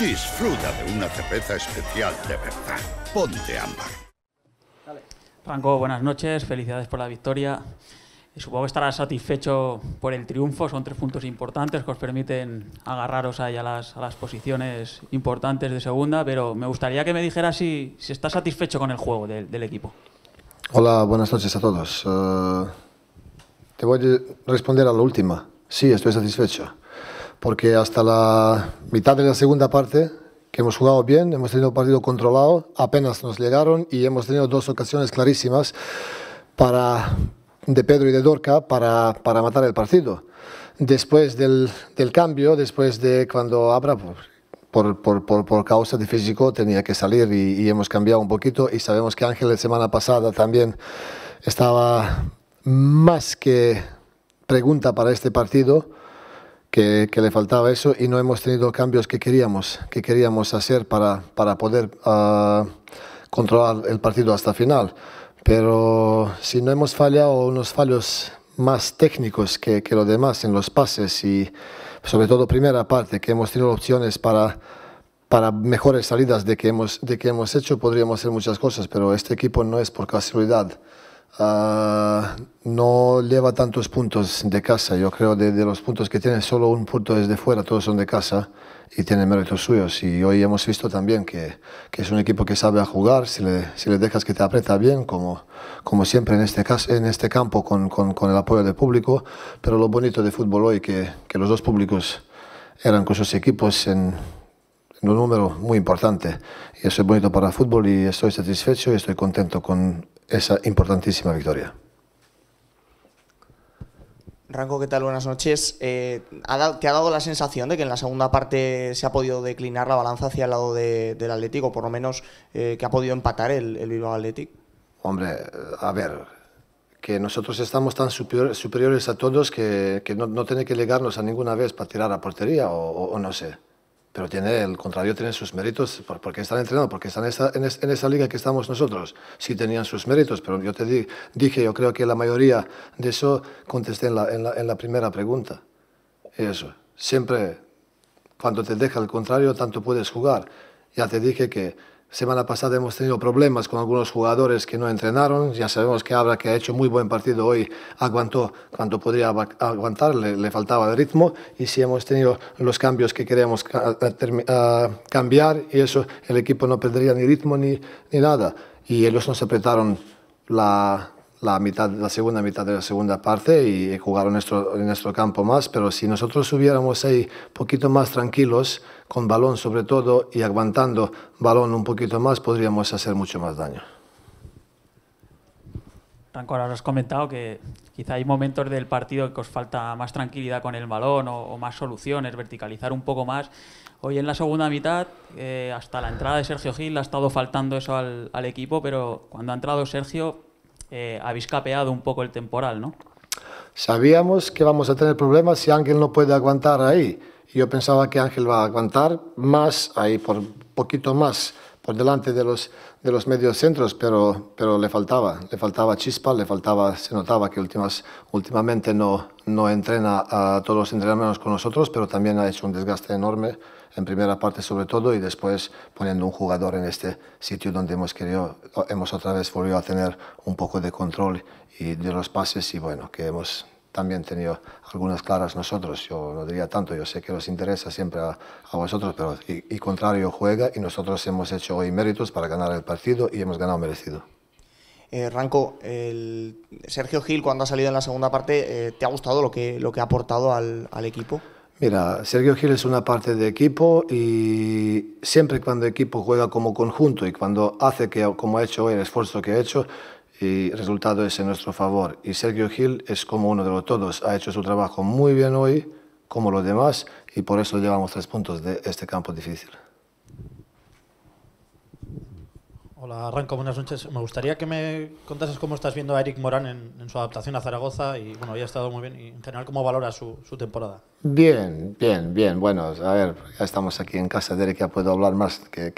Disfruta de una cerveza especial de verdad. Ponte ámbar. Franco, buenas noches. Felicidades por la victoria. Supongo que estarás satisfecho por el triunfo. Son tres puntos importantes que os permiten agarraros ahí a las, posiciones importantes de segunda. Pero me gustaría que me dijeras si, si estás satisfecho con el juego del equipo. Hola, buenas noches a todos. Eh, te voy a responder a la última. Sí, estoy satisfecho porque hasta la mitad de la segunda parte, que hemos jugado bien, hemos tenido un partido controlado, apenas nos llegaron y hemos tenido dos ocasiones clarísimas para, de Pedro y de Dorca para, para matar el partido. Después del, del cambio, después de cuando Abra, por, por, por, por, causa de físico, tenía que salir y, y hemos cambiado un poquito y sabemos que Ángel la semana pasada también estaba más que pregunta para este partido que, le faltaba eso y no hemos tenido cambios que queríamos, que queríamos hacer para, para poder ah, controlar el partido hasta final. Pero si no hemos fallado unos fallos más técnicos que, que los demás en los pases y sobre todo primera parte, que hemos tenido opciones para, para mejores salidas de que, hemos, de que hemos hecho, podríamos hacer muchas cosas, pero este equipo no es por casualidad. Ah, no lleva tantos puntos de casa. Yo creo de, de los puntos que tiene, solo un punto es de fuera, todos son de casa y tiene méritos suyos. Y hoy hemos visto también que, es un equipo que sabe a jugar, si le, dejas que te aprieta bien, como, como siempre en este, en este campo con, el apoyo del público. Pero lo bonito de fútbol hoy, que, que los dos públicos eran con sus equipos en un número muy importante Y eso es bonito para el fútbol y estoy satisfecho y estoy contento con esa importantísima victoria. Ranco, ¿qué tal? Buenas noches. Eh, ¿Te ha dado la sensación de que en la segunda parte se ha podido declinar la balanza hacia el lado del Atlético, por lo menos eh, que ha podido empatar el, el Bilbao Atlético? Hombre, a ver, que nosotros estamos tan superiores a todos que, que no, no, tiene que llegarnos a ninguna vez para tirar a portería o no sé pero tiene, el contrario tiene sus méritos. porque están entrenando? Porque están en esa, en, liga que estamos nosotros. Sí tenían sus méritos, pero yo te dije, yo creo que la mayoría de eso contesté en la, en la, en la primera pregunta. Eso, siempre cuando te deja el contrario, tanto puedes jugar. Ya te dije que Semana pasada hemos tenido problemas con algunos jugadores que no entrenaron. Ya sabemos que Abra, que ha hecho muy buen partido hoy, aguantó cuanto podría aguantar, le, faltaba el ritmo. Y si hemos tenido los cambios que queríamos cambiar, y eso, el equipo no perdería ni ritmo ni, ni nada. Y ellos nos apretaron la, la, mitad, la segunda mitad de la segunda parte y jugar en nuestro, en nuestro campo más, pero si nosotros hubiéramos ahí poquito más tranquilos, con balón sobre todo y aguantando balón un poquito más, podríamos hacer mucho más daño. Franco, ahora has comentado que quizá hay momentos del partido que os falta más tranquilidad con el balón o, más soluciones, verticalizar un poco más. Hoy en la segunda mitad, eh, hasta la entrada de Sergio Gil, ha estado faltando eso al, al equipo, pero cuando ha entrado Sergio, habéis eh, capeado un poco el temporal, ¿no? Sabíamos que vamos a tener problemas si Ángel no puede aguantar ahí. Yo pensaba que Ángel va a aguantar más, ahí por poquito más, por delante de los, de los medios centros, pero, pero le faltaba, le faltaba chispa, le faltaba, se notaba que últimas, últimamente no, no entrena a todos los entrenamientos con nosotros, pero también ha hecho un desgaste enorme en primera parte sobre todo y después poniendo un jugador en este sitio donde hemos querido, hemos otra vez volvido a tener un poco de control y de los pases y bueno, que hemos también tenido algunas claras nosotros, yo no diría tanto, yo sé que os interesa siempre a, vosotros, pero y, contrario juega y nosotros hemos hecho hoy méritos para ganar el partido y hemos ganado merecido. Eh, Ranco, el Sergio Gil cuando ha salido en la segunda parte, eh, ¿te ha gustado lo que, lo que ha aportado al, al equipo? Mira, Sergio Gil es una parte de equipo y siempre cuando el equipo juega como conjunto y cuando hace que, como ha hecho hoy, el esfuerzo que ha hecho, el resultado es en nuestro favor. Y Sergio Gil es como uno de los todos, ha hecho su trabajo muy bien hoy, como los demás, y por eso llevamos tres puntos de este campo difícil. Hola, Arranco, buenas noches. Me gustaría que me contases cómo estás viendo a Eric Morán en, su adaptación a Zaragoza y, bueno, ya ha estado muy bien. Y, en general, ¿cómo valora su, temporada? Bien, bien, bien. Bueno, a ver, ya estamos aquí en casa de Eric, ya puedo hablar más que,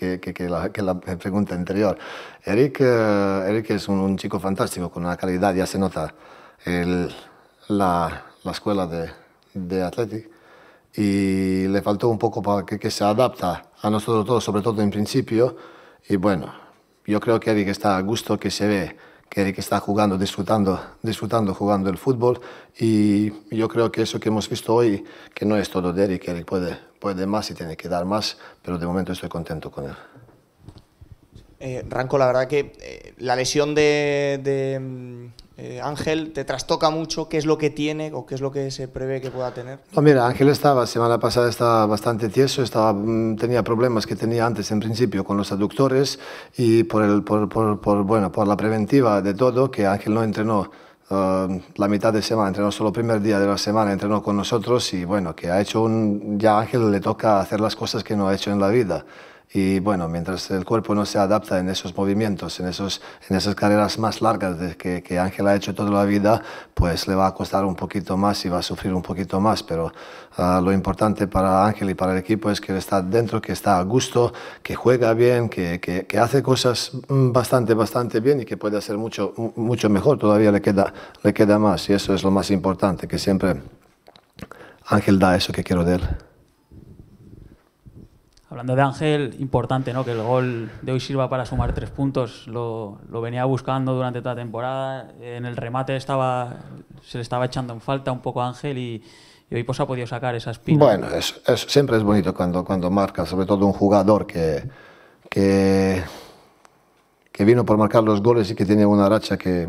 la, pregunta anterior. Eric, eh, Eric es un, chico fantástico, con una calidad, ya se nota, el, la, escuela de, de Athletic. Y le faltó un poco para que, que se adapta a nosotros todos, sobre todo en principio. Y bueno, yo creo que Eric está a gusto, que se ve que Eric está jugando, disfrutando, disfrutando jugando el fútbol y yo creo que eso que hemos visto hoy, que no es todo de Eric, Eric puede, puede más y tiene que dar más, pero de momento estoy contento con él. Eh, Ranco, la verdad que eh, la lesión de, mm, eh, Ángel te trastoca mucho, qué es lo que tiene o qué es lo que se prevé que pueda tener. mira, Ángel estaba, semana pasada estaba bastante tieso, estaba, mm, tenía problemas que tenía antes en principio con los aductores y por, bueno, por la preventiva de todo, que Ángel no entrenó. Ah, la mitad de semana, entrenó solo el primer día de la semana, entrenó con nosotros y bueno, que ha hecho un, ya a Ángel le toca hacer las cosas que no ha hecho en la vida. Y bueno, mientras el cuerpo no se adapta en esos movimientos, en, esos, en esas carreras más largas que, que Ángel ha hecho toda la vida, pues le va a costar un poquito más y va a sufrir un poquito más. Pero ah, lo importante para Ángel y para el equipo es que está dentro, que está a gusto, que juega bien, que, hace cosas mm, bastante, bastante bien y que puede hacer mucho, mucho mejor. Todavía le queda, le queda más y eso es lo más importante, que siempre Ángel da eso que quiero de él. Hablando de Ángel, importante ¿no? que el gol de hoy sirva para sumar tres puntos. Lo, venía buscando durante toda la temporada. En el remate estaba, se le estaba echando en falta un poco a Ángel y, hoy pues ha podido sacar esas espina. Bueno, siempre es bonito cuando, cuando marca, sobre todo un jugador que, que, vino por marcar los goles y que tiene una racha que,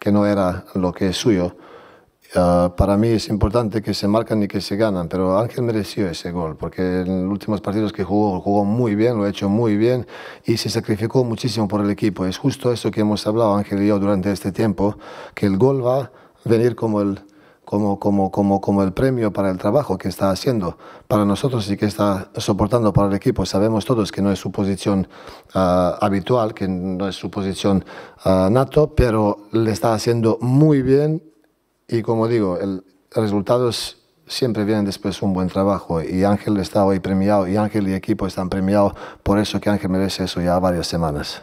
que no era lo que es suyo. Ah, para mí es importante que se marcan y que se ganan, pero Ángel mereció ese gol, porque en los últimos partidos que jugó, jugó muy bien, lo ha hecho muy bien y se sacrificó muchísimo por el equipo. Es justo eso que hemos hablado Ángel y yo durante este tiempo, que el gol va a venir como el, como, como, como, como el premio para el trabajo que está haciendo para nosotros y que está soportando para el equipo. Sabemos todos que no es su posición ah, habitual, que no es su posición ah, nato, pero le está haciendo muy bien y como digo, el, resultados siempre vienen después un buen trabajo y Ángel está hoy premiado y Ángel y equipo están premiados por eso que Ángel merece eso ya varias semanas.